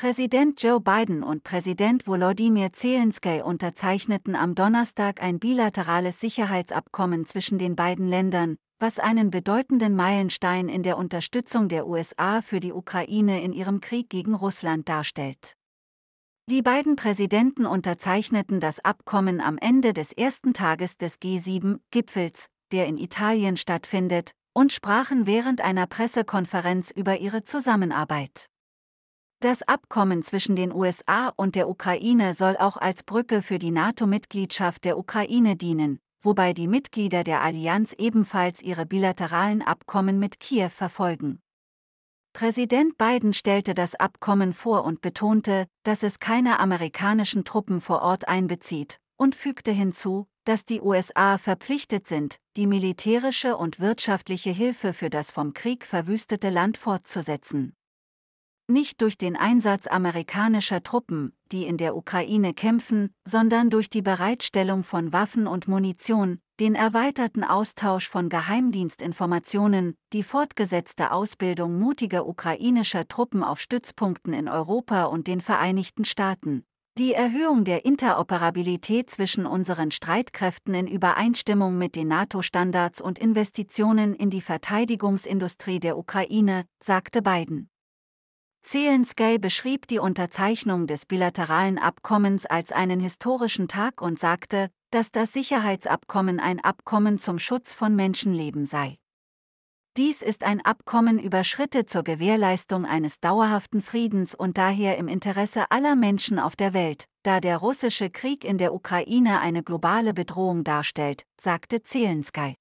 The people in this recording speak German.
Präsident Joe Biden und Präsident Volodymyr Zelensky unterzeichneten am Donnerstag ein bilaterales Sicherheitsabkommen zwischen den beiden Ländern, was einen bedeutenden Meilenstein in der Unterstützung der USA für die Ukraine in ihrem Krieg gegen Russland darstellt. Die beiden Präsidenten unterzeichneten das Abkommen am Ende des ersten Tages des G7-Gipfels, der in Italien stattfindet, und sprachen während einer Pressekonferenz über ihre Zusammenarbeit. Das Abkommen zwischen den USA und der Ukraine soll auch als Brücke für die NATO-Mitgliedschaft der Ukraine dienen, wobei die Mitglieder der Allianz ebenfalls ihre bilateralen Abkommen mit Kiew verfolgen. Präsident Biden stellte das Abkommen vor und betonte, dass es keine amerikanischen Truppen vor Ort einbezieht, und fügte hinzu, dass die USA verpflichtet sind, die militärische und wirtschaftliche Hilfe für das vom Krieg verwüstete Land fortzusetzen nicht durch den Einsatz amerikanischer Truppen, die in der Ukraine kämpfen, sondern durch die Bereitstellung von Waffen und Munition, den erweiterten Austausch von Geheimdienstinformationen, die fortgesetzte Ausbildung mutiger ukrainischer Truppen auf Stützpunkten in Europa und den Vereinigten Staaten. Die Erhöhung der Interoperabilität zwischen unseren Streitkräften in Übereinstimmung mit den NATO-Standards und Investitionen in die Verteidigungsindustrie der Ukraine, sagte Biden. Zelensky beschrieb die Unterzeichnung des bilateralen Abkommens als einen historischen Tag und sagte, dass das Sicherheitsabkommen ein Abkommen zum Schutz von Menschenleben sei. Dies ist ein Abkommen über Schritte zur Gewährleistung eines dauerhaften Friedens und daher im Interesse aller Menschen auf der Welt, da der russische Krieg in der Ukraine eine globale Bedrohung darstellt, sagte Zelensky.